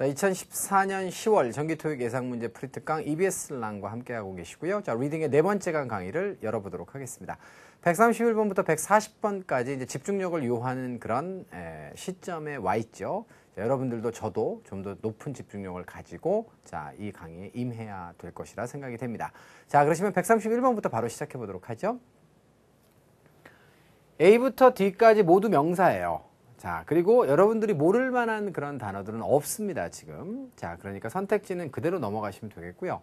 자, 2014년 10월 정기토익 예상문제 프리특강 EBS랑과 함께하고 계시고요. 자, 리딩의 네 번째 강 강의를 열어보도록 하겠습니다. 131번부터 140번까지 이제 집중력을 요하는 그런 에, 시점에 와 있죠. 자, 여러분들도 저도 좀 더 높은 집중력을 가지고 자, 이 강의에 임해야 될 것이라 생각이 됩니다. 자, 그러시면 131번부터 바로 시작해 보도록 하죠. A부터 D까지 모두 명사예요. 자, 그리고 여러분들이 모를 만한 그런 단어들은 없습니다, 지금. 자, 그러니까 선택지는 그대로 넘어가시면 되겠고요.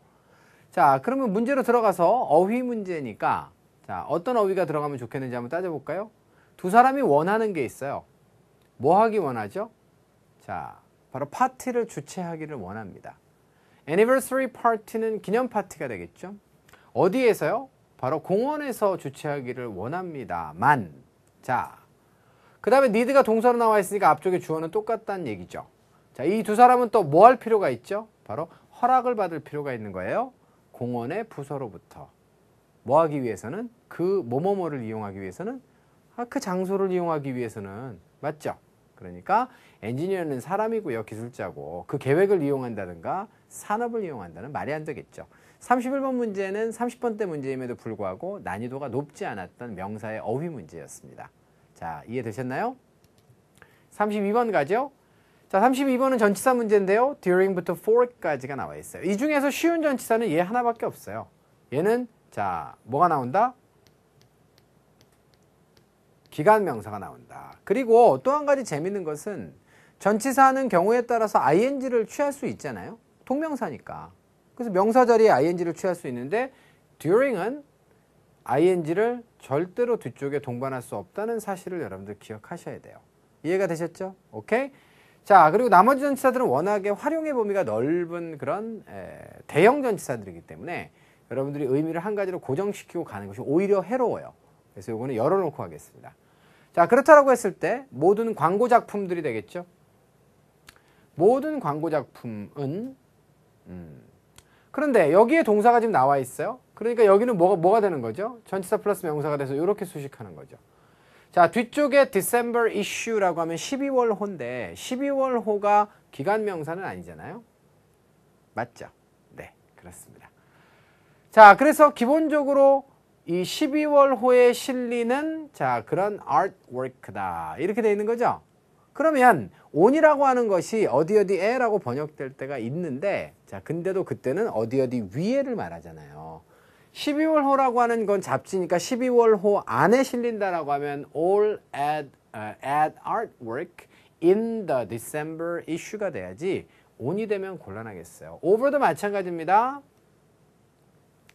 자, 그러면 문제로 들어가서 어휘 문제니까 자, 어떤 어휘가 들어가면 좋겠는지 한번 따져볼까요? 두 사람이 원하는 게 있어요. 뭐 하기 원하죠? 자, 바로 파티를 주최하기를 원합니다. anniversary party는 기념 파티가 되겠죠? 어디에서요? 바로 공원에서 주최하기를 원합니다만. 자, 그 다음에 need가 동사로 나와 있으니까 앞쪽에 주어는 똑같다는 얘기죠. 자, 이 두 사람은 또 뭐 할 필요가 있죠? 바로 허락을 받을 필요가 있는 거예요. 공원의 부서로부터. 뭐 하기 위해서는? 그 뭐뭐뭐를 이용하기 위해서는? 아, 그 장소를 이용하기 위해서는? 맞죠? 그러니까 엔지니어는 사람이고요. 기술자고. 그 계획을 이용한다든가 산업을 이용한다는 말이 안 되겠죠. 31번 문제는 30번대 문제임에도 불구하고 난이도가 높지 않았던 명사의 어휘 문제였습니다. 자, 이해되셨나요? 32번 가죠? 자, 32번은 전치사 문제인데요. during부터 for까지가 나와 있어요. 이 중에서 쉬운 전치사는 얘 하나밖에 없어요. 얘는 자, 뭐가 나온다? 기간 명사가 나온다. 그리고 또 한 가지 재밌는 것은 전치사는 경우에 따라서 ing를 취할 수 있잖아요. 통명사니까 그래서 명사 자리에 ing를 취할 수 있는데 during은 ing를 절대로 뒤쪽에 동반할 수 없다는 사실을 여러분들 기억하셔야 돼요. 이해가 되셨죠? 오케이? 자, 그리고 나머지 전치사들은 워낙에 활용의 범위가 넓은 그런 에, 대형 전치사들이기 때문에 여러분들이 의미를 한 가지로 고정시키고 가는 것이 오히려 해로워요. 그래서 이거는 열어놓고 하겠습니다. 자, 그렇다고 했을 때 모든 광고 작품들이 되겠죠? 모든 광고 작품은 음. 그런데 여기에 동사가 지금 나와 있어요. 그러니까 여기는 뭐가, 뭐가 되는 거죠? 전치사 플러스 명사가 돼서 이렇게 수식하는 거죠. 자, 뒤쪽에 December issue라고 하면 12월 호인데 12월 호가 기간 명사는 아니잖아요. 맞죠? 네, 그렇습니다. 자, 그래서 기본적으로 이 12월 호에 실리는 자, 그런 artwork다. 이렇게 되어 있는 거죠. 그러면 on이라고 하는 것이 어디 어디에라고 번역될 때가 있는데 자, 근데도 그때는 어디 어디 위에를 말하잖아요. 12월 호라고 하는 건 잡지니까 12월 호 안에 실린다라고 하면 all ad, uh, ad artwork in the December issue가 돼야지 on이 되면 곤란하겠어요. over도 마찬가지입니다.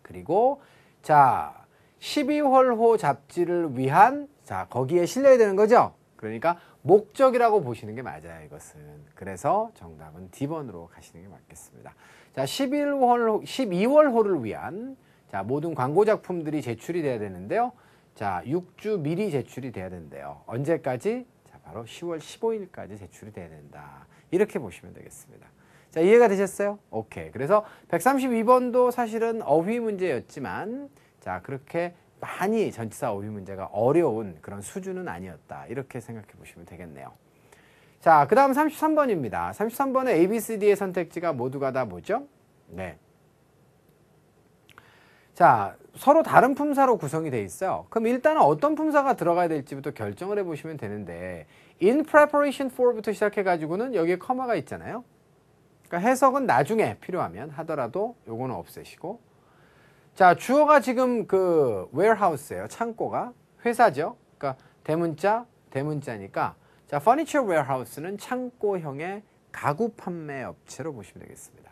그리고 자 12월 호 잡지를 위한 자 거기에 실려야 되는 거죠. 그러니까 목적이라고 보시는 게 맞아요, 이것은. 그래서 정답은 D번으로 가시는 게 맞겠습니다. 자, 11월, 12월 호를 위한 자, 모든 광고 작품들이 제출이 돼야 되는데요. 자, 6주 미리 제출이 돼야 된대요. 언제까지? 자, 바로 10월 15일까지 제출이 돼야 된다. 이렇게 보시면 되겠습니다. 자, 이해가 되셨어요? 오케이. 그래서 132번도 사실은 어휘 문제였지만, 자, 그렇게 많이 전치사 어휘 문제가 어려운 그런 수준은 아니었다. 이렇게 생각해 보시면 되겠네요. 자, 그 다음 33번입니다. 33번의 ABCD의 선택지가 모두가 다 뭐죠? 네. 자, 서로 다른 품사로 구성이 돼 있어요. 그럼 일단은 어떤 품사가 들어가야 될지부터 결정을 해보시면 되는데 in preparation for부터 시작해가지고는 여기에 커마가 있잖아요. 그러니까 해석은 나중에 필요하면 하더라도 요거는 없애시고 자 주어가 지금 그 warehouse예요. 창고가 회사죠. 그러니까 대문자 대문자니까 자 furniture warehouse는 창고형의 가구 판매 업체로 보시면 되겠습니다.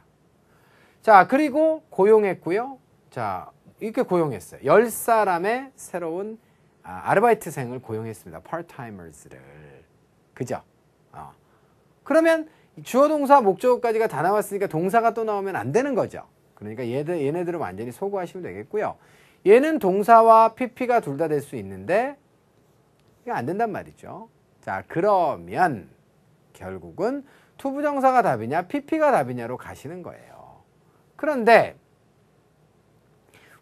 자 그리고 고용했고요. 자, 이렇게 고용했어요. 10사람의 새로운 아, 르바이트생을 고용했습니다. part-timers를. 그죠? 어. 그러면 주어 동사 목적어까지가 다 나왔으니까 동사가 또 나오면 안 되는 거죠. 그러니까 얘들, 얘네들은 완전히 소구하시면 되겠고요. 얘는 동사와 pp가 둘 다 될 수 있는데 이게 안 된단 말이죠. 자, 그러면 결국은 투부정사가 답이냐 pp가 답이냐로 가시는 거예요. 그런데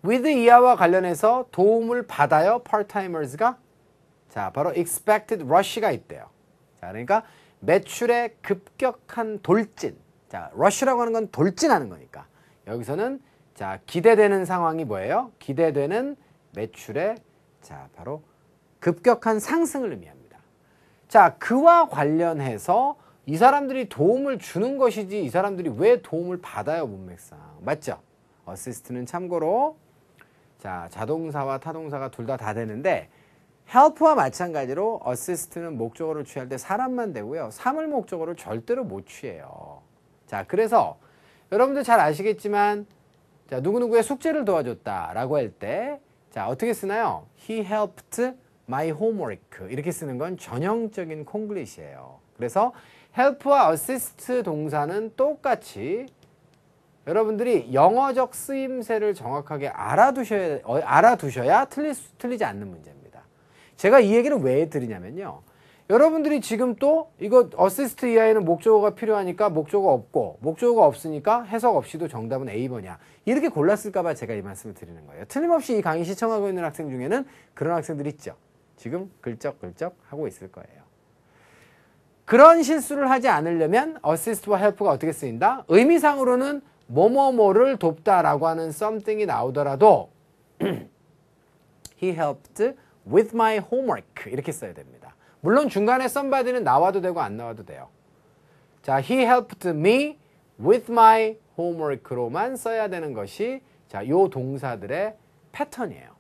with 이 r 와 관련해서 도움을 받아요. part-timers가 자 바로 expected rush가 있대요. 자 그러니까 매출의 급격한 돌진. 자 rush라고 하는 건 돌진하는 거니까 여기서는 자 기대되는 상황이 뭐예요? 기대되는 매출의 자 바로 급격한 상승을 의미합니다. 자 그와 관련해서 이 사람들이 도움을 주는 것이지 이 사람들이 왜 도움을 받아요 문맥상 맞죠? 어시스트는 참고로 자, 자동사와 타동사가 둘 다다 다 되는데 help와 마찬가지로 assist는 목적어를 취할 때 사람만 되고요. 사을 목적어를 절대로 못 취해요. 자, 그래서 여러분들 잘 아시겠지만 자, 누구누구의 숙제를 도와줬다라고 할 때 자, 어떻게 쓰나요? he helped my homework 이렇게 쓰는 건 전형적인 콩글리시예요. 그래서 help와 assist 동사는 똑같이 여러분들이 영어적 쓰임새를 정확하게 알아두셔야, 어, 알아두셔야 틀리, 틀리지 않는 문제입니다. 제가 이 얘기를 왜 드리냐면요. 여러분들이 지금 또 이거 어시스트 이하에는 목적어가 필요하니까 목적어 없고 목적어가 없으니까 해석 없이도 정답은 A번이야. 이렇게 골랐을까봐 제가 이 말씀을 드리는 거예요. 틀림없이 이 강의 시청하고 있는 학생 중에는 그런 학생들이 있죠. 지금 글쩍글쩍 하고 있을 거예요. 그런 실수를 하지 않으려면 어시스트와 헬프가 어떻게 쓰인다? 의미상으로는 뭐뭐뭐를 돕다라고 하는 something이 나오더라도 he helped with my homework 이렇게 써야 됩니다. 물론 중간에 somebody는 나와도 되고 안 나와도 돼요. 자, he helped me with my homework로만 써야 되는 것이 자, 요 동사들의 패턴이에요.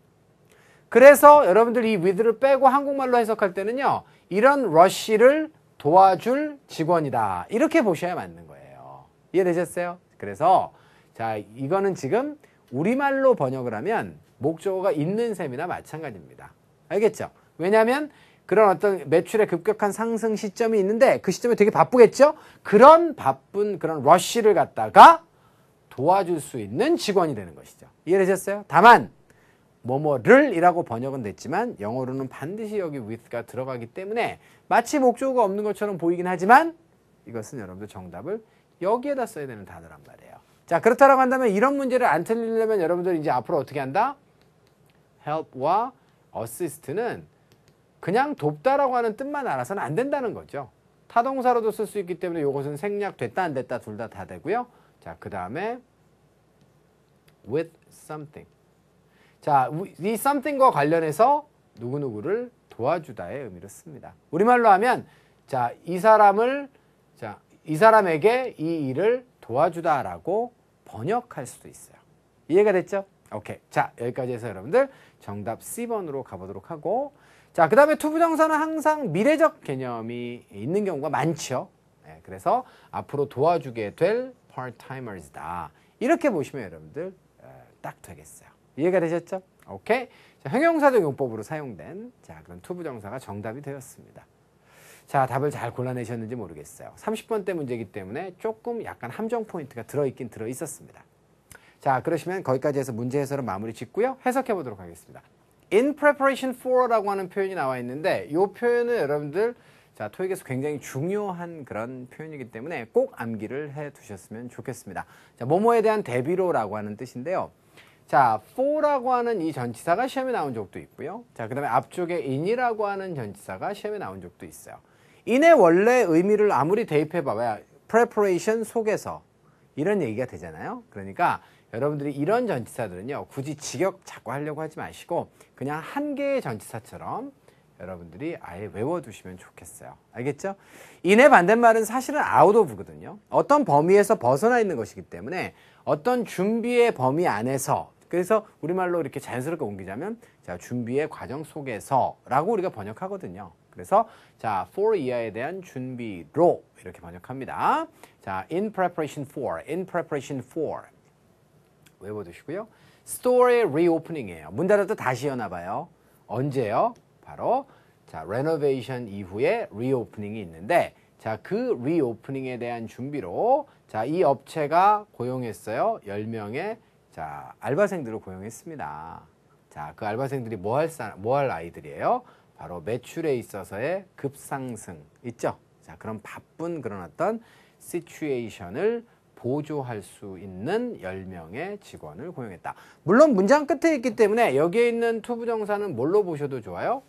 그래서 여러분들 이 with를 빼고 한국말로 해석할 때는요. 이런 러쉬를 도와줄 직원이다. 이렇게 보셔야 맞는 거예요. 이해되셨어요? 그래서 자, 이거는 지금 우리말로 번역을 하면 목적어가 있는 셈이나 마찬가지입니다. 알겠죠? 왜냐하면 그런 어떤 매출의 급격한 상승 시점이 있는데 그 시점에 되게 바쁘겠죠? 그런 바쁜 그런 러쉬를 갖다가 도와줄 수 있는 직원이 되는 것이죠. 이해되셨어요? 다만 뭐뭐를 이라고 번역은 됐지만 영어로는 반드시 여기 with가 들어가기 때문에 마치 목적어가 없는 것처럼 보이긴 하지만 이것은 여러분들 정답을 여기에다 써야 되는 단어란 말이에요. 자, 그렇다라고 한다면 이런 문제를 안 틀리려면 여러분들이 제 앞으로 어떻게 한다? help와 assist는 그냥 돕다라고 하는 뜻만 알아서는 안 된다는 거죠. 타동사로도 쓸 수 있기 때문에 이것은 생략됐다 안 됐다 둘 다 다 되고요. 자, 그 다음에 with something. 자, 이 something과 관련해서 누구누구를 도와주다의 의미로 씁니다. 우리말로 하면 자, 이 사람을 이 사람에게 이 일을 도와주다라고 번역할 수도 있어요. 이해가 됐죠? 오케이. 자, 여기까지 해서 여러분들 정답 C번으로 가보도록 하고 자, 그 다음에 투부정사는 항상 미래적 개념이 있는 경우가 많죠. 네, 그래서 앞으로 도와주게 될 part-timers다. 이렇게 보시면 여러분들 어, 딱 되겠어요. 이해가 되셨죠? 오케이. 자, 형용사적 용법으로 사용된 자, 그럼 투부정사가 정답이 되었습니다. 자, 답을 잘 골라내셨는지 모르겠어요. 30번대 문제이기 때문에 조금 약간 함정 포인트가 들어있긴 들어있었습니다. 자, 그러시면 거기까지 해서 문제 해설은 마무리 짓고요. 해석해 보도록 하겠습니다. in preparation for라고 하는 표현이 나와 있는데 이 표현은 여러분들 자, 토익에서 굉장히 중요한 그런 표현이기 때문에 꼭 암기를 해 두셨으면 좋겠습니다. 자, 뭐뭐에 대한 대비로라고 하는 뜻인데요. 자, for라고 하는 이 전치사가 시험에 나온 적도 있고요. 자, 그 다음에 앞쪽에 in이라고 하는 전치사가 시험에 나온 적도 있어요. 인의 원래 의미를 아무리 대입해봐야 봐 preparation 속에서 이런 얘기가 되잖아요. 그러니까 여러분들이 이런 전치사들은요 굳이 직역 자꾸 하려고 하지 마시고 그냥 한 개의 전치사처럼 여러분들이 아예 외워두시면 좋겠어요. 알겠죠? 인의 반대말은 사실은 아웃 오브거든요. 어떤 범위에서 벗어나 있는 것이기 때문에 어떤 준비의 범위 안에서 그래서 우리말로 이렇게 자연스럽게 옮기자면 자 준비의 과정 속에서라고 우리가 번역하거든요. 그래서 자, for 이하에 대한 준비로 이렇게 번역합니다. 자, in preparation for, in preparation for 외워두시고요. 스토어의 reopening이에요. 문 닫아도 다시 여나 봐요. 언제요? 바로 자, 레노베이션 이후에 리오프닝이 있는데 자, 그 리오프닝에 대한 준비로 자, 이 업체가 고용했어요. 10명의 자, 알바생들을 고용했습니다. 자, 그 알바생들이 뭐할 뭐할 아이들이에요? 바로 매출에 있어서의 급상승 있죠. 자, 그런 바쁜 그런 어떤 시츄에이션을 보조할 수 있는 10명의 직원을 고용했다. 물론 문장 끝에 있기 때문에 여기에 있는 투부정사는 뭘로 보셔도 좋아요?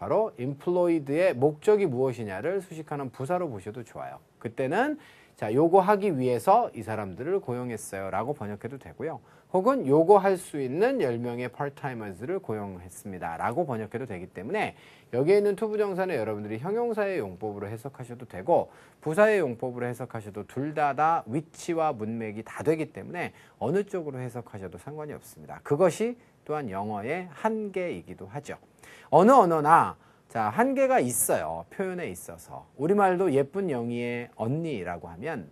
바로 employed의 목적이 무엇이냐를 수식하는 부사로 보셔도 좋아요. 그때는 자, 요거 하기 위해서 이 사람들을 고용했어요. 라고 번역해도 되고요. 혹은 요거 할 수 있는 10명의 part-timers를 고용했습니다. 라고 번역해도 되기 때문에 여기에 있는 투부정사는 여러분들이 형용사의 용법으로 해석하셔도 되고 부사의 용법으로 해석하셔도 둘 다다 다 위치와 문맥이 다 되기 때문에 어느 쪽으로 해석하셔도 상관이 없습니다. 그것이 또한 영어의 한계이기도 하죠. 어느 언어나 자, 한계가 있어요. 표현에 있어서. 우리말도 예쁜 영희의 언니라고 하면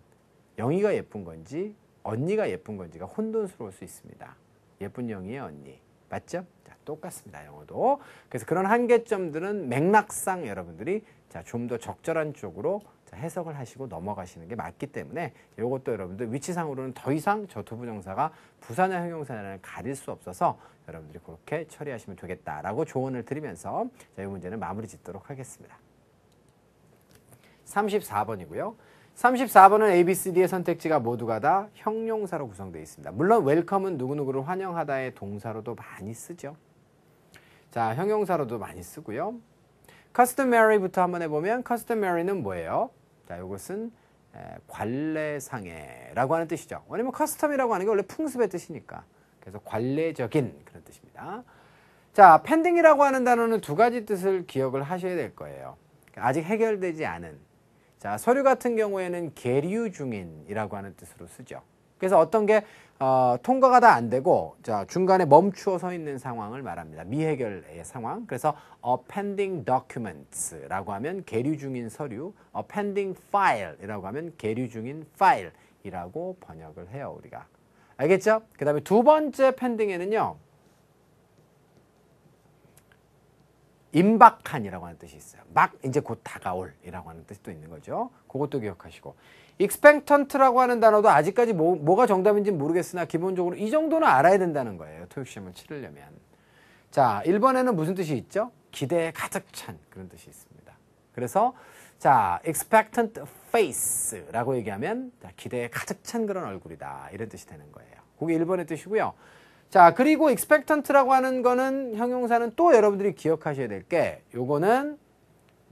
영희가 예쁜 건지 언니가 예쁜 건지가 혼돈스러울 수 있습니다. 예쁜 영희의 언니. 맞죠? 자, 똑같습니다. 영어도. 그래서 그런 한계점들은 맥락상 여러분들이 자, 좀 더 적절한 쪽으로 해석을 하시고 넘어가시는 게 맞기 때문에 이것도 여러분들 위치상으로는 더 이상 저투부정사가 부산나형용사는 가릴 수 없어서 여러분들이 그렇게 처리하시면 되겠다라고 조언을 드리면서 자, 이 문제는 마무리 짓도록 하겠습니다. 34번이고요. 34번은 A, B, C, D의 선택지가 모두가 다 형용사로 구성되어 있습니다. 물론 웰컴은 누구누구를 환영하다의 동사로도 많이 쓰죠. 자, 형용사로도 많이 쓰고요. customary부터 한번 해보면 customary는 뭐예요? 자, 이것은 관례상해라고 하는 뜻이죠. 왜냐면 c u s t o m 이라고 하는 게 원래 풍습의 뜻이니까. 그래서 관례적인 그런 뜻입니다. 자, p e n d i n g 이라고 하는 단어는 두 가지 뜻을 기억을 하셔야 될 거예요. 아직 해결되지 않은 자, 서류 같은 경우에는 계류 중인이라고 하는 뜻으로 쓰죠. 그래서 어떤 게 어, 통과가 다 안 되고 자, 중간에 멈추어 서 있는 상황을 말합니다. 미해결의 상황. 그래서 a pending documents라고 하면 계류 중인 서류, a pending file이라고 하면 계류 중인 파일이라고 번역을 해요, 우리가. 알겠죠? 그다음에 두 번째 pending에는요. 임박한이라고 하는 뜻이 있어요. 막 이제 곧 다가올이라고 하는 뜻도 있는 거죠. 그것도 기억하시고. 익스펙턴트라고 하는 단어도 아직까지 뭐, 가 정답인지는 모르겠으나 기본적으로 이 정도는 알아야 된다는 거예요. 토익시험을 치르려면. 자, 1번에는 무슨 뜻이 있죠? 기대에 가득 찬 그런 뜻이 있습니다. 그래서 자, expectant face라고 얘기하면 기대에 가득 찬 그런 얼굴이다. 이런 뜻이 되는 거예요. 그게 1번의 뜻이고요. 자, 그리고 expectant라고 하는 거는 형용사는 또 여러분들이 기억하셔야 될게 요거는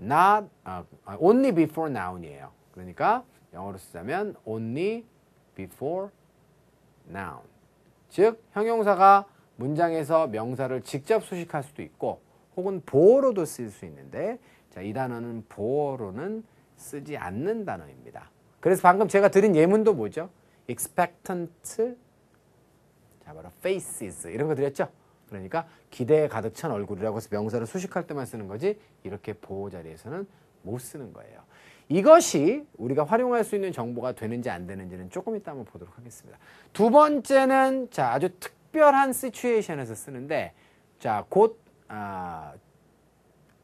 not 아, only before noun이에요. 그러니까 영어로 쓰자면 only before noun. 즉 형용사가 문장에서 명사를 직접 수식할 수도 있고 혹은 보어로도 쓸 수 있는데 자, 이 단어는 보어로는 쓰지 않는 단어입니다. 그래서 방금 제가 드린 예문도 뭐죠? expectant 자, 바로 faces 이런 거 드렸죠? 그러니까 기대에 가득 찬 얼굴이라고 해서 명사를 수식할 때만 쓰는 거지 이렇게 보호 자리에서는 못 쓰는 거예요. 이것이 우리가 활용할 수 있는 정보가 되는지 안 되는지는 조금 이따 한번 보도록 하겠습니다. 두 번째는 자 아주 특별한 시츄에이션에서 쓰는데 자곧 아,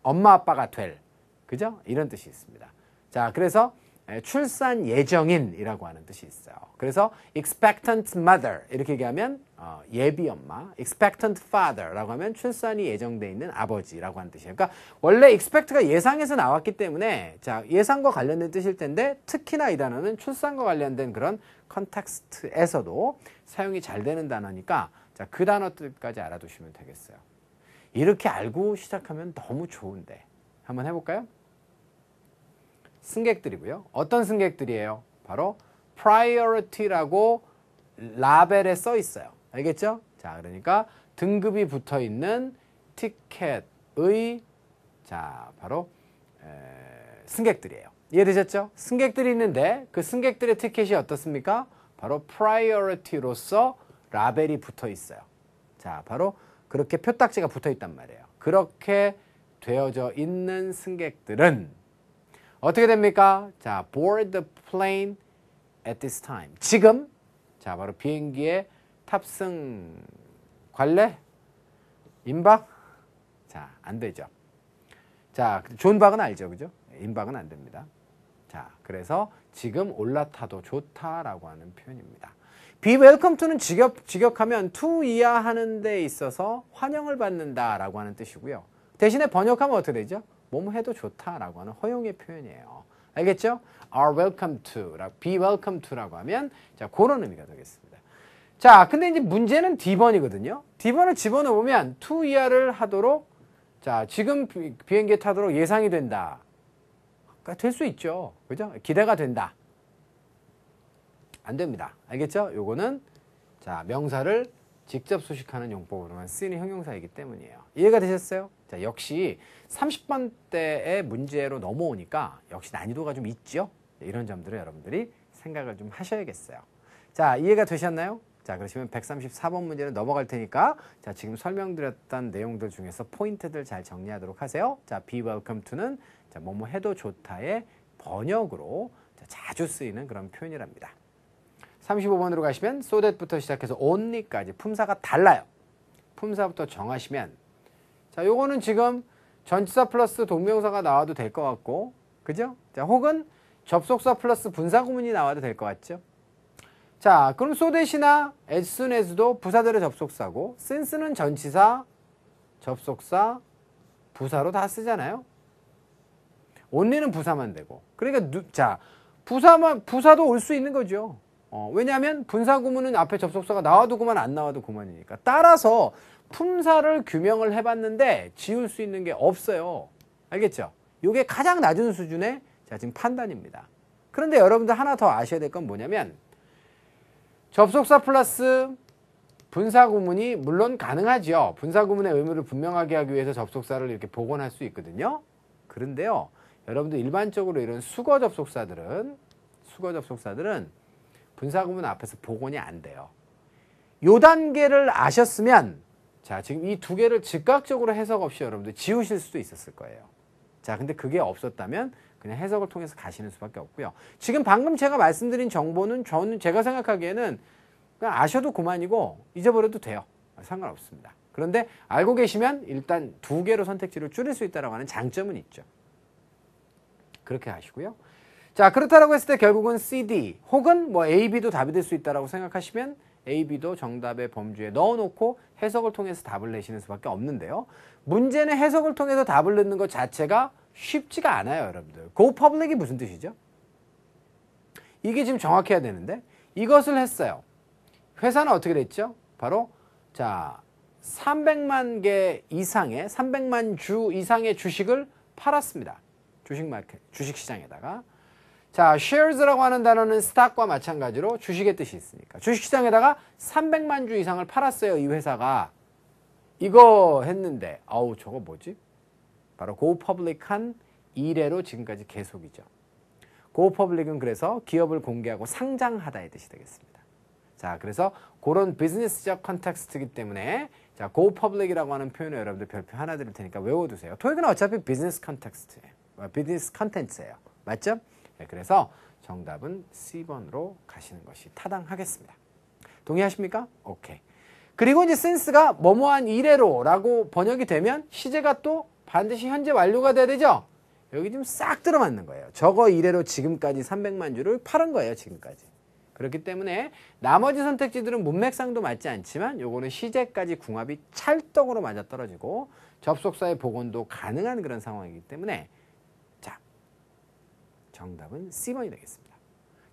엄마 아빠가 될 그죠? 이런 뜻이 있습니다. 자 그래서 출산 예정인이라고 하는 뜻이 있어요. 그래서 expectant mother 이렇게 얘기하면 어, 예비 엄마, expectant father라고 하면 출산이 예정돼 있는 아버지라고 하는 뜻이에요. 그러니까 원래 expect가 예상에서 나왔기 때문에 자 예상과 관련된 뜻일 텐데 특히나 이 단어는 출산과 관련된 그런 컨텍스트에서도 사용이 잘 되는 단어니까 자그 단어 뜻까지 알아두시면 되겠어요. 이렇게 알고 시작하면 너무 좋은데 한번 해볼까요? 승객들이고요. 어떤 승객들이에요? 바로 priority라고 라벨에 써 있어요. 알겠죠? 자, 그러니까 등급이 붙어 있는 티켓의 자, 바로 에, 승객들이에요. 이해되셨죠? 승객들이 있는데 그 승객들의 티켓이 어떻습니까? 바로 priority로서 라벨이 붙어 있어요. 자, 바로 그렇게 표딱지가 붙어 있단 말이에요. 그렇게 되어져 있는 승객들은 어떻게 됩니까? 자, board the plane at this time. 지금 자, 바로 비행기에 탑승 관례 임박 자 안 되죠. 자 존박은 알죠, 그죠? 임박은 안 됩니다. 자 그래서 지금 올라타도 좋다라고 하는 표현입니다. be welcome to는 직역, 직역하면 to 이하 하는 데 있어서 환영을 받는다라고 하는 뜻이고요. 대신에 번역하면 어떻게 되죠? 뭐뭐 해도 좋다라고 하는 허용의 표현이에요. 알겠죠? are welcome to, be welcome to라고 하면 자 그런 의미가 되겠습니다. 자, 근데 이제 문제는 D번이거든요. D번을 집어넣으면 2 이하를 하도록 자, 지금 비행기 타도록 예상이 된다. 그러니까 될 수 있죠. 그죠? 기대가 된다. 안 됩니다. 알겠죠? 요거는 자, 명사를 직접 수식하는 용법으로만 쓰이는 형용사이기 때문이에요. 이해가 되셨어요? 자, 역시 30번대의 문제로 넘어오니까 역시 난이도가 좀 있죠? 이런 점들을 여러분들이 생각을 좀 하셔야겠어요. 자, 이해가 되셨나요? 자 그러시면 134번 문제는 넘어갈 테니까 자 지금 설명드렸던 내용들 중에서 포인트들 잘 정리하도록 하세요. 자 be welcome to는 자 뭐뭐 해도 좋다의 번역으로 자, 자주 쓰이는 그런 표현이랍니다. 35번으로 가시면 so that부터 시작해서 only까지 품사가 달라요. 품사부터 정하시면 자 요거는 지금 전치사 플러스 동명사가 나와도 될 것 같고 그죠? 자 혹은 접속사 플러스 분사구문이 나와도 될 것 같죠? 자, 그럼 소 o 대신나 as soon as도 부사들의 접속사고 since는 전치사, 접속사, 부사로 다 쓰잖아요. only는 부사만 되고. 그러니까 누, 자, 부사만 부사도 올 수 있는 거죠. 어, 왜냐하면 분사구문은 앞에 접속사가 나와도 그만 안 나와도 그만이니까. 따라서 품사를 규명을 해봤는데 지울 수 있는 게 없어요. 알겠죠? 이게 가장 낮은 수준의 자, 지금 판단입니다. 그런데 여러분들 하나 더 아셔야 될 건 뭐냐면 접속사 플러스 분사구문이 물론 가능하지요. 분사구문의 의미를 분명하게 하기 위해서 접속사를 이렇게 복원할 수 있거든요. 그런데요. 여러분들 일반적으로 이런 수거 접속사들은 수거 접속사들은 분사구문 앞에서 복원이 안 돼요. 요 단계를 아셨으면 자 지금 이 두 개를 즉각적으로 해석 없이 여러분들 지우실 수도 있었을 거예요. 자 근데 그게 없었다면 그냥 해석을 통해서 가시는 수밖에 없고요. 지금 방금 제가 말씀드린 정보는 저는 제가 생각하기에는 그냥 아셔도 그만이고 잊어버려도 돼요. 상관없습니다. 그런데 알고 계시면 일단 두 개로 선택지를 줄일 수 있다라고 하는 장점은 있죠. 그렇게 하시고요. 자, 그렇다라고 했을 때 결국은 CD 혹은 뭐 AB도 답이 될 수 있다라고 생각하시면 AB도 정답의 범주에 넣어놓고 해석을 통해서 답을 내시는 수밖에 없는데요. 문제는 해석을 통해서 답을 넣는 것 자체가 쉽지가 않아요, 여러분들. Go 그 public이 무슨 뜻이죠? 이게 지금 정확해야 되는데 이것을 했어요. 회사는 어떻게 됐죠? 바로 자 300만 개 이상의 300만 주 이상의 주식을 팔았습니다. 주식 마켓, 주식 시장에다가 자 shares라고 하는 단어는 스탁과 마찬가지로 주식의 뜻이 있으니까 주식 시장에다가 300만 주 이상을 팔았어요. 이 회사가 이거 했는데 아우 저거 뭐지? 바로 고퍼블릭한 이래로 지금까지 계속이죠. 고퍼블릭은 그래서 기업을 공개하고 상장하다의 뜻이 되겠습니다. 자, 그래서 그런 비즈니스적 컨텍스트이기 때문에 자, 고퍼블릭이라고 하는 표현을 여러분들 별표 하나 드릴 테니까 외워두세요. 토익은 어차피 비즈니스 컨텍스트예요. 비즈니스 컨텐츠예요. 맞죠? 네, 그래서 정답은 C번으로 가시는 것이 타당하겠습니다. 동의하십니까? 오케이. 그리고 이제 센스가 뭐뭐한 이래로라고 번역이 되면 시제가 또 반드시 현재 완료가 돼야 되죠? 여기 지금 싹 들어맞는 거예요. 저거 이래로 지금까지 300만 주를 팔은 거예요. 지금까지. 그렇기 때문에 나머지 선택지들은 문맥상도 맞지 않지만 요거는 시제까지 궁합이 찰떡으로 맞아떨어지고 접속사의 복원도 가능한 그런 상황이기 때문에 자 정답은 C번이 되겠습니다.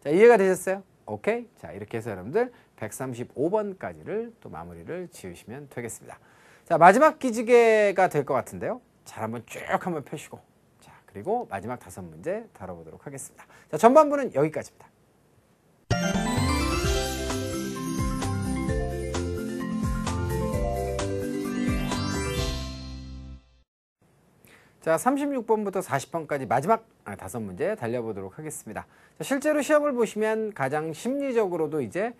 자 이해가 되셨어요? 오케이? 자 이렇게 해서 여러분들 135번까지를 또 마무리를 지으시면 되겠습니다. 자 마지막 기지개가 될 것 같은데요. 잘 한번 쭉 한번 펴시고 자 그리고 마지막 다섯 문제 다뤄보도록 하겠습니다. 자 전반부는 여기까지입니다. 자, 36번부터 40번까지 마지막 다섯 문제 달려보도록 하겠습니다. 자, 실제로 시험을 보시면 가장 심리적으로도 이제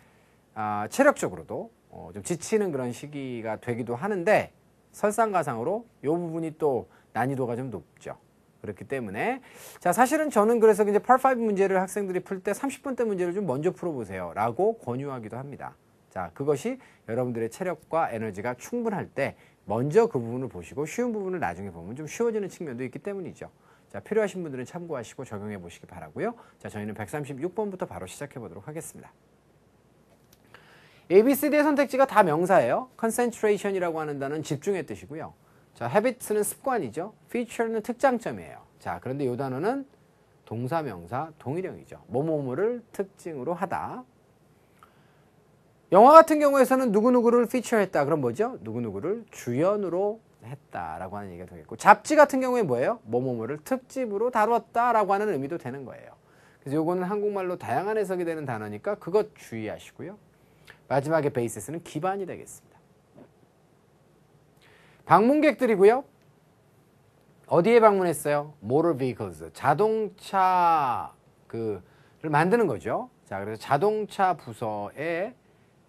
아, 체력적으로도 어, 좀 지치는 그런 시기가 되기도 하는데 설상가상으로 요 부분이 또 난이도가 좀 높죠. 그렇기 때문에 자 사실은 저는 그래서 이제 팔5 문제를 학생들이 풀 때 30분대 문제를 좀 먼저 풀어보세요 라고 권유하기도 합니다. 자 그것이 여러분들의 체력과 에너지가 충분할 때 먼저 그 부분을 보시고 쉬운 부분을 나중에 보면 좀 쉬워지는 측면도 있기 때문이죠. 자 필요하신 분들은 참고하시고 적용해 보시기 바라고요. 자 저희는 136번부터 바로 시작해 보도록 하겠습니다. ABCD의 선택지가 다 명사예요. concentration이라고 하는 단어는 집중의 뜻이고요. 자, habit는 습관이죠. feature는 특장점이에요. 자, 그런데 이 단어는 동사, 명사, 동일형이죠. 뭐뭐뭐를 특징으로 하다. 영화 같은 경우에서는 누구누구를 feature했다. 그럼 뭐죠? 누구누구를 주연으로 했다라고 하는 얘기가 되겠고 잡지 같은 경우에 뭐예요? 뭐뭐뭐를 특집으로 다뤘다라고 하는 의미도 되는 거예요. 그래서 요거는 한국말로 다양한 해석이 되는 단어니까 그것 주의하시고요. 마지막에 베이시스는 기반이 되겠습니다. 방문객들이고요. 어디에 방문했어요? 모tor vehicles, 자동차 를 만드는 거죠. 자, 그래서 자동차 부서에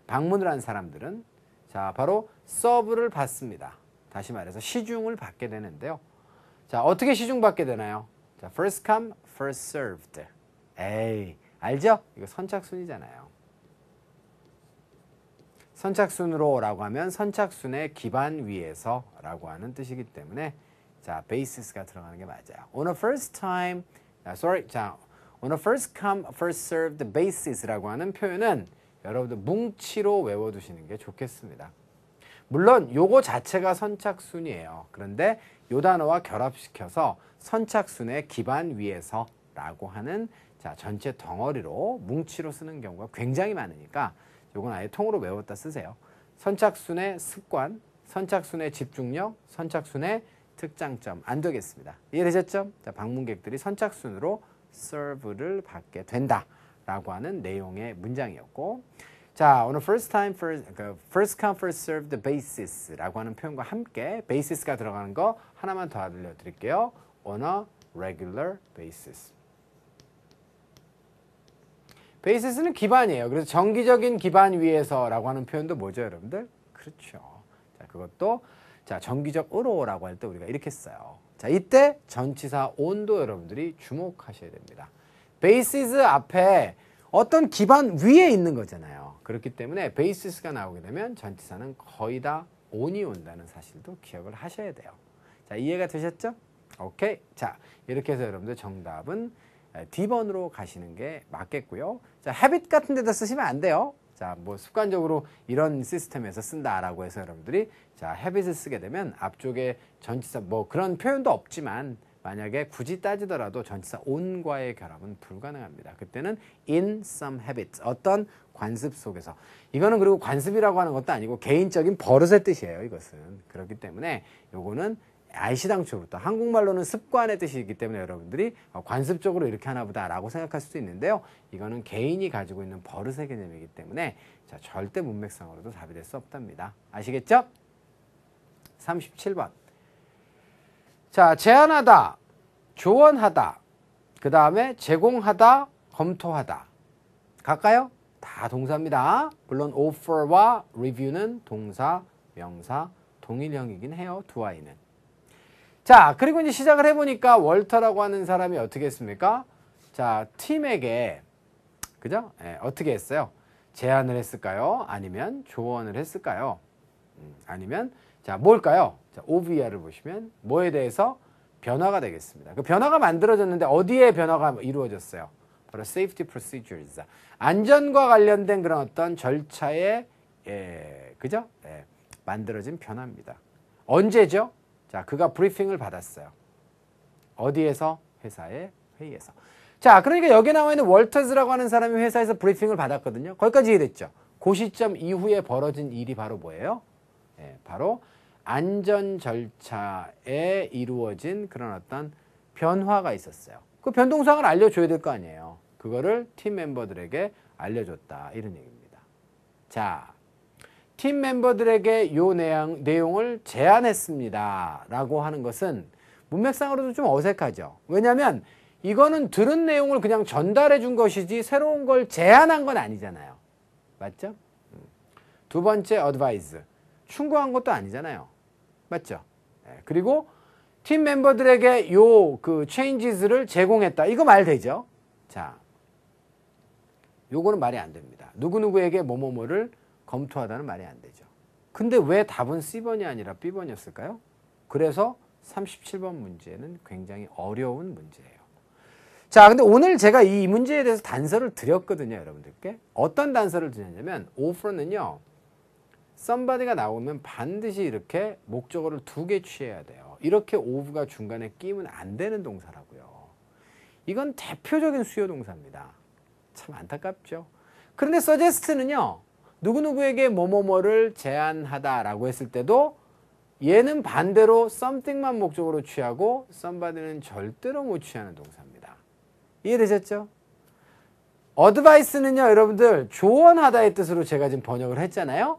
방문을 한 사람들은 자, 바로 서브를 받습니다. 다시 말해서 시중을 받게 되는데요. 자, 어떻게 시중 받게 되나요? 자, first come, first served. 에이, 알죠? 이거 선착순이잖아요. 선착순으로라고 하면 선착순의 기반 위에서라고 하는 뜻이기 때문에 자, basis가 들어가는 게 맞아요. On a first time, 아, sorry, 자, on a first come, first served basis라고 하는 표현은 여러분들 뭉치로 외워두시는 게 좋겠습니다. 물론 요거 자체가 선착순이에요. 그런데 요 단어와 결합시켜서 선착순의 기반 위에서라고 하는 자, 전체 덩어리로 뭉치로 쓰는 경우가 굉장히 많으니까 이건 아예 통으로 외웠다 쓰세요. 선착순의 습관, 선착순의 집중력, 선착순의 특장점 안 되겠습니다. 이해되셨죠? 자, 방문객들이 선착순으로 서브를 받게 된다라고 하는 내용의 문장이었고 자, 오늘 first time first 그 first come first served basis라고 하는 표현과 함께 basis가 들어가는 거 하나만 더 알려 드릴게요. on a regular basis. 베이시스는 기반이에요. 그래서 정기적인 기반 위에서라고 하는 표현도 뭐죠, 여러분들? 그렇죠. 자, 그것도 자, 정기적으로라고 할 때 우리가 이렇게 써요. 자, 이때 전치사 온도 여러분들이 주목하셔야 됩니다. 베이시스 앞에 어떤 기반 위에 있는 거잖아요. 그렇기 때문에 베이시스가 나오게 되면 전치사는 거의 다 온이 온다는 사실도 기억을 하셔야 돼요. 자, 이해가 되셨죠? 오케이. 자, 이렇게 해서 여러분들 정답은 네, D번으로 가시는 게 맞겠고요. 자, habit 같은 데다 쓰시면 안 돼요. 자, 뭐 습관적으로 이런 시스템에서 쓴다라고 해서 여러분들이 자, habit을 쓰게 되면 앞쪽에 전치사 뭐 그런 표현도 없지만 만약에 굳이 따지더라도 전치사 on과의 결합은 불가능합니다. 그때는 in some habits 어떤 관습 속에서 이거는 그리고 관습이라고 하는 것도 아니고 개인적인 버릇의 뜻이에요. 이것은 그렇기 때문에 요거는 아이시당초부터 한국말로는 습관의 뜻이기 때문에 여러분들이 어, 관습적으로 이렇게 하나보다 라고 생각할 수도 있는데요 이거는 개인이 가지고 있는 버릇의 개념이기 때문에 자, 절대 문맥상으로도 답이 될 수 없답니다 아시겠죠? 37번 자 제안하다 조언하다 그 다음에 제공하다 검토하다 갈까요? 다 동사입니다 물론 offer와 review는 동사 명사 동일형이긴 해요 두 아이는 자, 그리고 이제 시작을 해보니까 월터라고 하는 사람이 어떻게 했습니까? 자, 팀에게, 그죠? 네, 어떻게 했어요? 제안을 했을까요? 아니면 조언을 했을까요? 음, 아니면, 자, 뭘까요? 자, 오비아를 보시면 뭐에 대해서 변화가 되겠습니다. 그 변화가 만들어졌는데 어디에 변화가 이루어졌어요? 바로 safety procedures. 안전과 관련된 그런 어떤 절차에, 예, 그죠? 예, 만들어진 변화입니다. 언제죠? 자, 그가 브리핑을 받았어요. 어디에서? 회사의 회의에서. 자, 그러니까 여기 나와 있는 월터즈라고 하는 사람이 회사에서 브리핑을 받았거든요. 거기까지 이해됐죠? 고그 시점 이후에 벌어진 일이 바로 뭐예요? 예, 바로 안전 절차에 이루어진 그런 어떤 변화가 있었어요. 그 변동사항을 알려줘야 될 거 아니에요. 그거를 팀 멤버들에게 알려줬다. 이런 얘기입니다. 자, 팀 멤버들에게 요 내용, 내용을 제안했습니다. 라고 하는 것은 문맥상으로도 좀 어색하죠. 왜냐면 하 이거는 들은 내용을 그냥 전달해 준 것이지 새로운 걸 제안한 건 아니잖아요. 맞죠? 음. 두 번째 어드바이스. 충고한 것도 아니잖아요. 맞죠? 네. 그리고 팀 멤버들에게 요 그 체인지즈를 제공했다. 이거 말 되죠? 자. 요거는 말이 안 됩니다. 누구누구에게 뭐뭐뭐를 검토하다는 말이 안 되죠. 근데 왜 답은 C번이 아니라 B번이었을까요? 그래서 37번 문제는 굉장히 어려운 문제예요. 자, 근데 오늘 제가 이 문제에 대해서 단서를 드렸거든요, 여러분들께. 어떤 단서를 드렸냐면 offer는요. somebody가 나오면 반드시 이렇게 목적어를 두 개 취해야 돼요. 이렇게 of가 중간에 끼면 안 되는 동사라고요. 이건 대표적인 수요 동사입니다. 참 안타깝죠. 그런데 suggest는요. 누구누구에게 뭐뭐뭐를 제안하다라고 했을 때도 얘는 반대로 something만 목적으로 취하고 somebody는 절대로 못 취하는 동사입니다. 이해되셨죠? 어드바이스는요, 여러분들 조언하다의 뜻으로 제가 지금 번역을 했잖아요.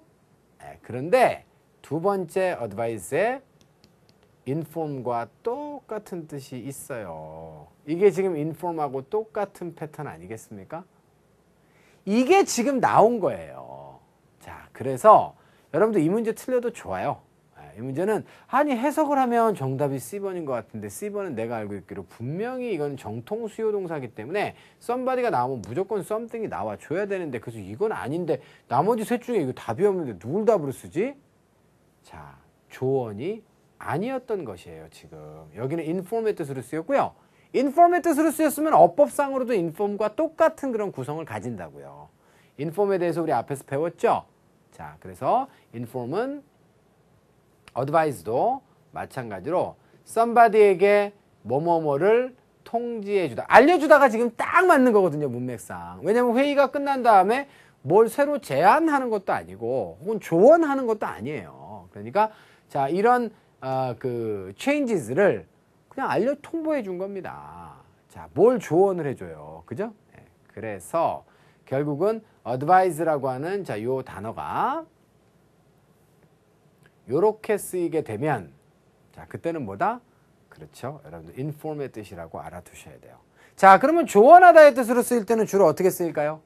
네, 그런데 두 번째 어드바이스에 inform과 똑같은 뜻이 있어요. 이게 지금 inform하고 똑같은 패턴 아니겠습니까? 이게 지금 나온 거예요. 자, 그래서 여러분들 이 문제 틀려도 좋아요. 예, 이 문제는 아니 해석을 하면 정답이 C번인 것 같은데 C번은 내가 알고 있기로 분명히 이건 정통 수요 동사기 때문에 썸바디가 나오면 무조건 썸띵이 나와줘야 되는데 그래서 이건 아닌데 나머지 셋 중에 이거 답이 없는데 누굴 답으로 쓰지? 자 조언이 아니었던 것이에요 지금 여기는 inform의 뜻으로 쓰였고요 inform의 뜻으로 쓰였으면 어법상으로도 inform과 똑같은 그런 구성을 가진다고요 inform에 대해서 우리 앞에서 배웠죠? 자, 그래서 inform은 advise도 마찬가지로 somebody에게 뭐뭐뭐를 통지해주다. 알려주다가 지금 딱 맞는 거거든요, 문맥상. 왜냐면 회의가 끝난 다음에 뭘 새로 제안하는 것도 아니고 혹은 조언하는 것도 아니에요. 그러니까 자, 이런 어, 그 changes를 그냥 알려 통보해 준 겁니다. 자, 뭘 조언을 해줘요. 그죠? 네. 그래서 결국은 advise라고 하는 자, 요 단어가 요렇게 쓰이게 되면 자, 그때는 뭐다? 그렇죠. 여러분들 inform의 뜻이라고 알아두셔야 돼요. 자, 그러면 조언하다의 뜻으로 쓰일 때는 주로 어떻게 쓰일까요?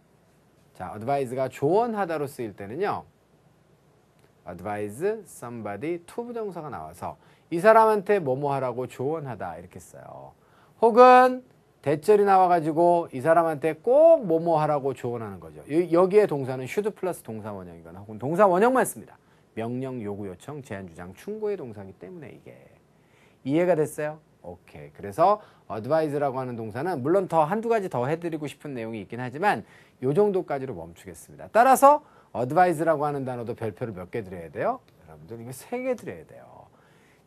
자, advise가 조언하다로 쓰일 때는요. advise somebody to 부정사가 나와서 이 사람한테 뭐뭐 하라고 조언하다 이렇게 써요. 혹은 대절이 나와가지고 이 사람한테 꼭 뭐뭐 하라고 조언하는 거죠. 여기에 동사는 슈드 플러스 동사 원형이거나 혹은 동사 원형만 씁니다. 명령, 요구, 요청, 제한, 주장, 충고의 동사이기 때문에 이게 이해가 됐어요? 오케이. 그래서 advise라고 하는 동사는 물론 더 한두 가지 더 해드리고 싶은 내용이 있긴 하지만 요 정도까지로 멈추겠습니다. 따라서 advise라고 하는 단어도 별표를 몇 개 드려야 돼요? 여러분들 이거 세 개 드려야 돼요.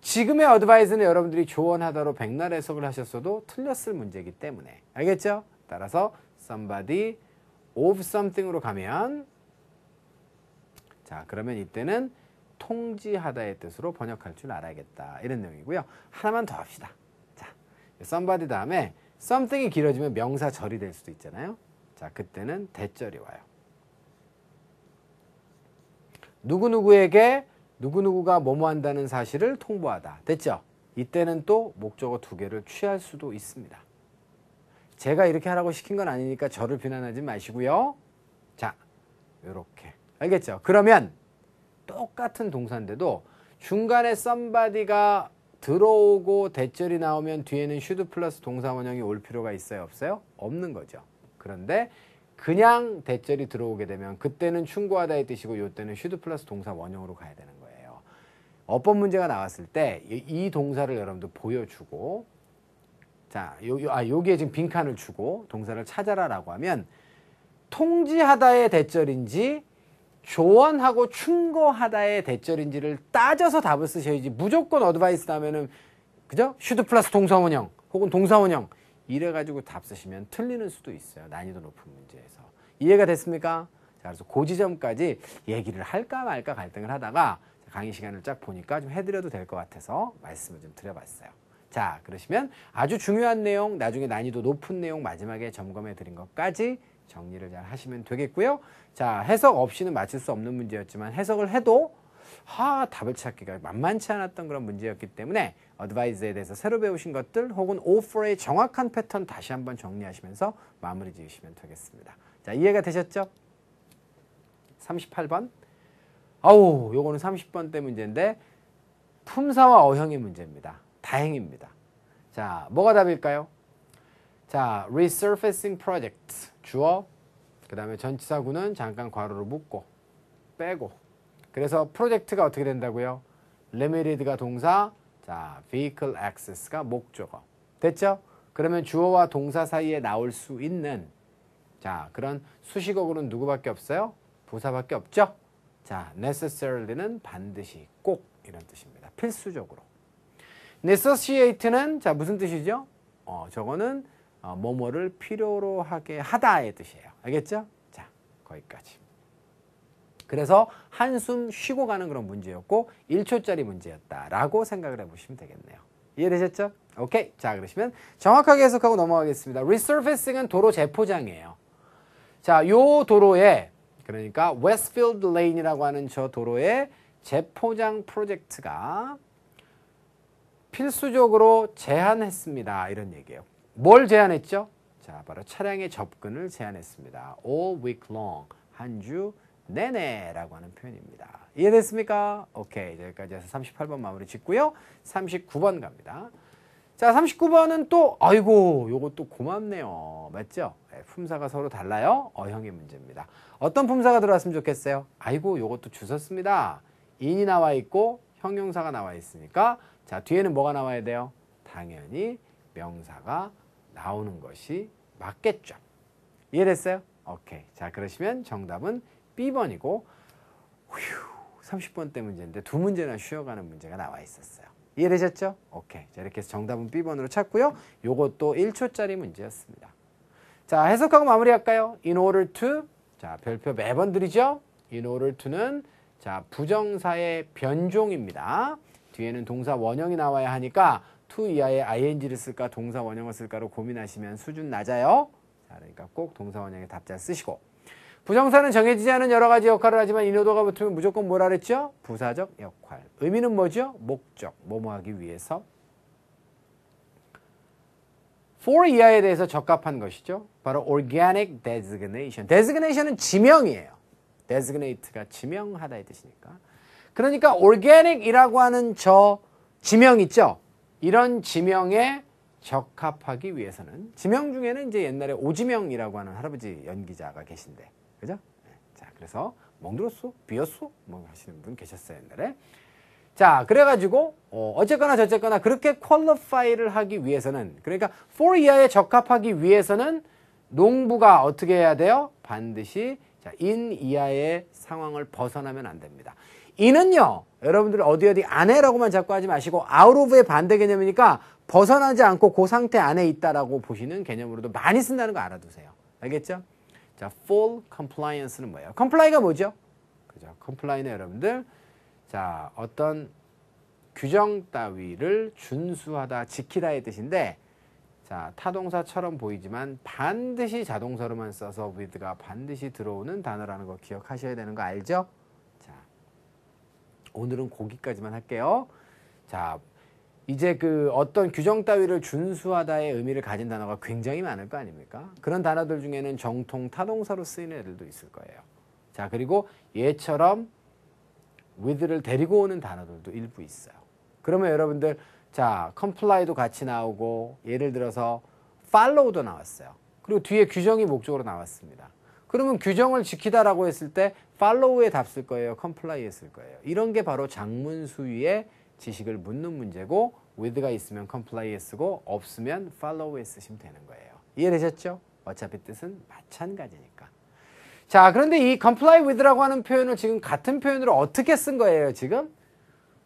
지금의 어드바이스는 여러분들이 조언하다로 백날 해석을 하셨어도 틀렸을 문제이기 때문에 알겠죠? 따라서 somebody of something으로 가면 자 그러면 이때는 통지하다의 뜻으로 번역할 줄 알아야겠다 이런 내용이고요 하나만 더 합시다 자 somebody 다음에 something이 길어지면 명사절이 될 수도 있잖아요 자 그때는 대절이 와요 누구누구에게 누구누구가 뭐뭐 한다는 사실을 통보하다. 됐죠? 이때는 또 목적어 두 개를 취할 수도 있습니다. 제가 이렇게 하라고 시킨 건 아니니까 저를 비난하지 마시고요. 자, 요렇게 알겠죠? 그러면 똑같은 동사인데도 중간에 썸바디가 들어오고 대절이 나오면 뒤에는 슈드 플러스 동사 원형이 올 필요가 있어요? 없어요? 없는 거죠. 그런데 그냥 대절이 들어오게 되면 그때는 충고하다의 뜻이고 요때는 슈드 플러스 동사 원형으로 가야 되는 거예요. 어법 문제가 나왔을 때 이 동사를 여러분들 보여주고 자, 요, 요, 아, 요기에 지금 빈칸을 주고 동사를 찾아라라고 하면 통지하다의 대절인지 조언하고 충고하다의 대절인지를 따져서 답을 쓰셔야지 무조건 어드바이스 하면은 그죠? 슈드 플러스 동사원형 혹은 동사원형 이래가지고 답 쓰시면 틀리는 수도 있어요. 난이도 높은 문제에서. 이해가 됐습니까? 자, 그래서 고 그 지점까지 얘기를 할까 말까 갈등을 하다가 강의 시간을 쫙 보니까 좀 해드려도 될 것 같아서 말씀을 좀 드려봤어요. 자, 그러시면 아주 중요한 내용, 나중에 난이도 높은 내용 마지막에 점검해 드린 것까지 정리를 잘 하시면 되겠고요. 자, 해석 없이는 맞출 수 없는 문제였지만 해석을 해도 하, 답을 찾기가 만만치 않았던 그런 문제였기 때문에 어드바이즈에 대해서 새로 배우신 것들 혹은 오퍼의 정확한 패턴 다시 한번 정리하시면서 마무리 지으시면 되겠습니다. 자, 이해가 되셨죠? 38번. 아우 요거는 30번대 문제인데 품사와 어형의 문제입니다. 다행입니다. 자 뭐가 답일까요? 자 resurfacing project 주어 그 다음에 전치사구는 잠깐 괄호로 묶고 빼고 그래서 프로젝트가 어떻게 된다고요? limited가 동사 자 vehicle access가 목적어 됐죠? 그러면 주어와 동사 사이에 나올 수 있는 자 그런 수식어구는 누구밖에 없어요? 부사밖에 없죠? 자, necessarily는 반드시, 꼭 이런 뜻입니다. 필수적으로. necessitate는 자, 무슨 뜻이죠? 어, 저거는 어, 뭐뭐를 필요로 하게 하다의 뜻이에요. 알겠죠? 자, 거기까지. 그래서 한숨 쉬고 가는 그런 문제였고 1초짜리 문제였다라고 생각을 해보시면 되겠네요. 이해되셨죠? 오케이. 자, 그러시면 정확하게 해석하고 넘어가겠습니다. resurfacing은 도로 재포장이에요. 자, 요 도로에 그러니까 웨스필드 레인이라고 하는 저 도로의 재포장 프로젝트가 필수적으로 제한했습니다. 이런 얘기예요. 뭘 제한했죠? 자, 바로 차량의 접근을 제한했습니다. All week long. 한 주 내내라고 하는 표현입니다. 이해됐습니까? 오케이. 여기까지 해서 38번 마무리 짓고요. 39번 갑니다. 자, 39번은 또, 아이고, 요것도 고맙네요. 맞죠? 네, 품사가 서로 달라요. 어형의 문제입니다. 어떤 품사가 들어왔으면 좋겠어요? 아이고, 요것도 주셨습니다. 인이 나와 있고, 형용사가 나와 있으니까, 자, 뒤에는 뭐가 나와야 돼요? 당연히 명사가 나오는 것이 맞겠죠. 이해됐어요? 오케이. 자, 그러시면 정답은 B번이고, 휴, 30번 때 문제인데 두 문제나 쉬어가는 문제가 나와 있었어요. 이해되셨죠? 오케이. 자, 이렇게 해서 정답은 B번으로 찾고요. 요것도 1초짜리 문제였습니다. 자, 해석하고 마무리할까요? In order to. 자, 별표 매번 드리죠? In order to는 자, 부정사의 변종입니다. 뒤에는 동사 원형이 나와야 하니까 to 이하의 ing를 쓸까 동사 원형을 쓸까로 고민하시면 수준 낮아요. 자, 그러니까 꼭 동사 원형의 답자 쓰시고 부정사는 정해지지 않은 여러 가지 역할을 하지만 인호도가 붙으면 무조건 뭐라 그랬죠? 부사적 역할. 의미는 뭐죠? 목적, 뭐뭐 하기 위해서. for 이하에 대해서 적합한 것이죠. 바로 organic designation. designation은 지명이에요. designate가 지명하다의 뜻이니까. 그러니까 organic이라고 하는 저 지명 있죠? 이런 지명에 적합하기 위해서는 지명 중에는 이제 옛날에 오지명이라고 하는 할아버지 연기자가 계신데 그죠? 자, 그래서 멍들었어? 비었어? 뭐 하시는 분 계셨어요, 옛날에. 자, 그래가지고 어, 어쨌거나 저쨌거나 그렇게 퀄리파이를 하기 위해서는 그러니까 for 이하에 적합하기 위해서는 농부가 어떻게 해야 돼요? 반드시 자, in 이하의 상황을 벗어나면 안 됩니다. in은요, 여러분들 어디 어디 안에라고만 자꾸 하지 마시고 out of의 반대 개념이니까 벗어나지 않고 그 상태 안에 있다라고 보시는 개념으로도 많이 쓴다는 거 알아두세요. 알겠죠? 자, full compliance는 뭐예요? comply가 뭐죠? 그죠? comply는 여러분들 자, 어떤 규정 따위를 준수하다, 지키다의 뜻인데 자, 타동사처럼 보이지만 반드시 자동사로만 써서 with가 반드시 들어오는 단어라는 거 기억하셔야 되는 거 알죠? 자, 오늘은 거기까지만 할게요. 자, 이제 그 어떤 규정 따위를 준수하다의 의미를 가진 단어가 굉장히 많을 거 아닙니까? 그런 단어들 중에는 정통 타동사로 쓰이는 애들도 있을 거예요. 자, 그리고 얘처럼 with를 데리고 오는 단어들도 일부 있어요. 그러면 여러분들 자, comply도 같이 나오고 예를 들어서 follow도 나왔어요. 그리고 뒤에 규정이 목적으로 나왔습니다. 그러면 규정을 지키다라고 했을 때 follow에 답 쓸 거예요, comply에 쓸 거예요. 이런 게 바로 장문 수위의 지식을 묻는 문제고 with가 있으면 comply에 쓰고 없으면 follow에 쓰시면 되는 거예요. 이해되셨죠? 어차피 뜻은 마찬가지니까. 자, 그런데 이 comply with라고 하는 표현을 지금 같은 표현으로 어떻게 쓴 거예요, 지금?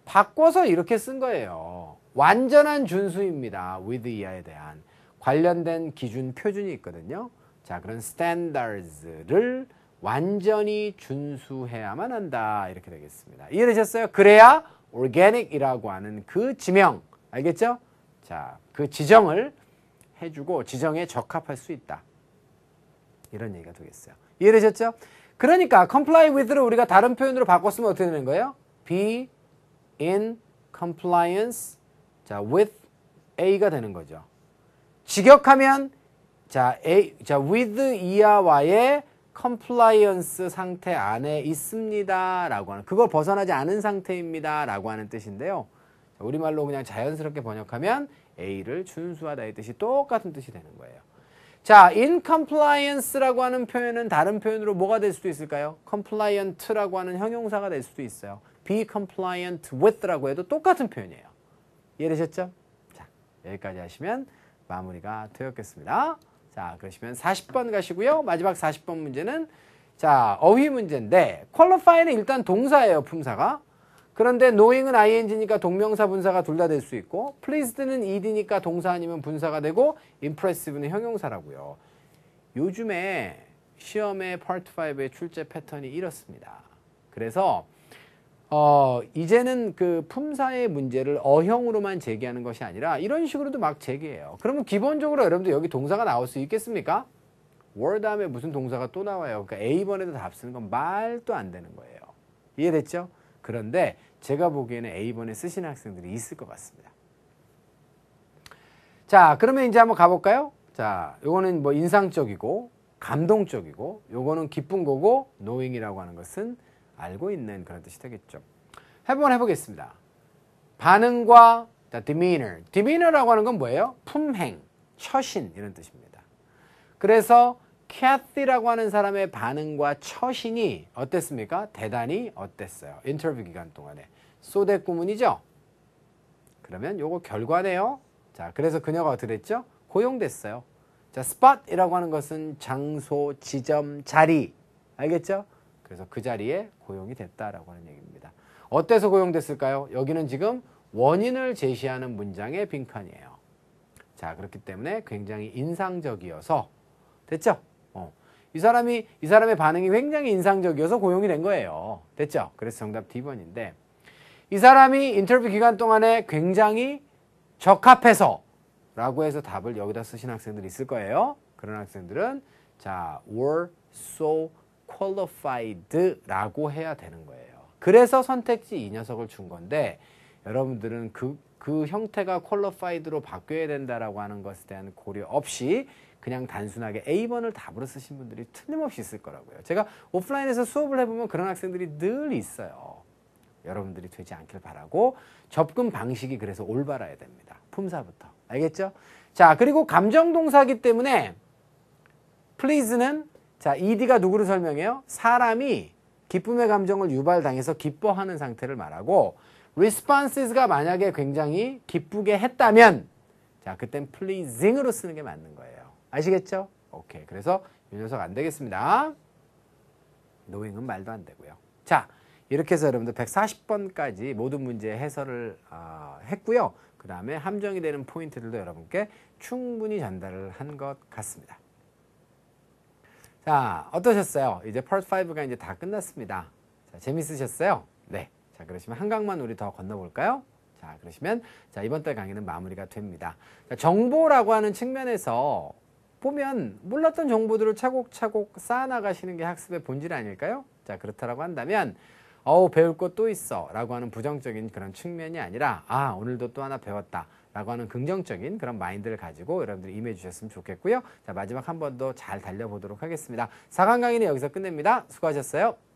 바꿔서 이렇게 쓴 거예요. 완전한 준수입니다. with 이하에 대한 관련된 기준 표준이 있거든요. 자, 그런 standards를 완전히 준수해야만 한다. 이렇게 되겠습니다. 이해되셨어요? 그래야 organic이라고 하는 그 지명 알겠죠? 자, 그 지정을 해주고 지정에 적합할 수 있다. 이런 얘기가 되겠어요. 이해되셨죠? 그러니까 comply with를 우리가 다른 표현으로 바꿨으면 어떻게 되는 거예요? be in compliance 자, with A가 되는 거죠. 직역하면 자, A, 자 with 이하와의 컴플라이언스 상태 안에 있습니다. 라고 하는, 그걸 벗어나지 않은 상태입니다. 라고 하는 뜻인데요. 우리말로 그냥 자연스럽게 번역하면 A를 준수하다 이 뜻이 똑같은 뜻이 되는 거예요. 자, in compliance라고 하는 표현은 다른 표현으로 뭐가 될 수도 있을까요? compliant라고 하는 형용사가 될 수도 있어요. be compliant with라고 해도 똑같은 표현이에요. 이해되셨죠? 자, 여기까지 하시면 마무리가 되었겠습니다. 자, 그러시면 40번 가시고요. 마지막 40번 문제는 자, 어휘 문제인데 qualify는 일단 동사예요, 품사가. 그런데 knowing은 ing니까 동명사 분사가 둘 다 될 수 있고 pleased는 ed니까 동사 아니면 분사가 되고 impressive는 형용사라고요. 요즘에 시험의 part 5의 출제 패턴이 이렇습니다. 그래서 어, 이제는 그 품사의 문제를 어형으로만 제기하는 것이 아니라 이런 식으로도 막 제기해요. 그러면 기본적으로 여러분들 여기 동사가 나올 수 있겠습니까? 월 다음에 무슨 동사가 또 나와요. 그러니까 A번에도 답 쓰는 건 말도 안 되는 거예요. 이해됐죠? 그런데 제가 보기에는 A번에 쓰시는 학생들이 있을 것 같습니다. 자, 그러면 이제 한번 가볼까요? 자, 요거는 뭐 인상적이고 감동적이고 요거는 기쁜 거고 노 n 이라고 하는 것은 알고 있는 그런 뜻이 되겠죠. 한번 해보겠습니다. 반응과 the demeanor. demeanor라고 하는 건 뭐예요? 품행, 처신 이런 뜻입니다. 그래서 캐티라고 하는 사람의 반응과 처신이 어땠습니까? 대단히 어땠어요. 인터뷰 기간 동안에. 소대꾸문이죠 그러면 요거 결과네요. 자, 그래서 그녀가 어떻게 됐죠? 고용됐어요. 자, spot이라고 하는 것은 장소, 지점, 자리. 알겠죠? 그래서 그 자리에 고용이 됐다라고 하는 얘기입니다. 어때서 고용됐을까요? 여기는 지금 원인을 제시하는 문장의 빈칸이에요. 자, 그렇기 때문에 굉장히 인상적이어서 됐죠? 어. 이 사람이 이 사람의 반응이 굉장히 인상적이어서 고용이 된 거예요. 됐죠? 그래서 정답 D번인데 이 사람이 인터뷰 기간 동안에 굉장히 적합해서 라고 해서 답을 여기다 쓰신 학생들이 있을 거예요. 그런 학생들은 자, were so qualified라고 해야 되는 거예요. 그래서 선택지 이 녀석을 준 건데 여러분들은 그, 그 형태가 qualified로 바뀌어야 된다라고 하는 것에 대한 고려 없이 그냥 단순하게 A번을 답으로 쓰신 분들이 틀림없이 있을 거라고요. 제가 오프라인에서 수업을 해보면 그런 학생들이 늘 있어요. 여러분들이 되지 않길 바라고 접근 방식이 그래서 올바라야 됩니다. 품사부터. 알겠죠? 자, 그리고 감정동사기 때문에 please는 자, ED가 누구를 설명해요? 사람이 기쁨의 감정을 유발당해서 기뻐하는 상태를 말하고 responses가 만약에 굉장히 기쁘게 했다면 자, 그땐 pleasing으로 쓰는 게 맞는 거예요. 아시겠죠? 오케이. 그래서 이 녀석 안 되겠습니다. knowing은 말도 안 되고요. 자, 이렇게 해서 여러분들 140번까지 모든 문제 해설을 어, 했고요. 그 다음에 함정이 되는 포인트들도 여러분께 충분히 전달을 한 것 같습니다. 자, 어떠셨어요? 이제 펄트 5가 이제 다 끝났습니다. 자, 재밌으셨어요? 네. 자, 그러시면 한강만 우리 더 건너볼까요? 자, 그러시면 자, 이번 달 강의는 마무리가 됩니다. 자, 정보라고 하는 측면에서 보면 몰랐던 정보들을 차곡차곡 쌓아나가시는 게 학습의 본질 아닐까요? 자, 그렇다라고 한다면 어우, 배울 것 또 있어 라고 하는 부정적인 그런 측면이 아니라 아, 오늘도 또 하나 배웠다. 라고 하는 긍정적인 그런 마인드를 가지고 여러분들이 임해 주셨으면 좋겠고요. 자, 마지막 한 번 더 잘 달려보도록 하겠습니다. 4강 강의는 여기서 끝냅니다. 수고하셨어요.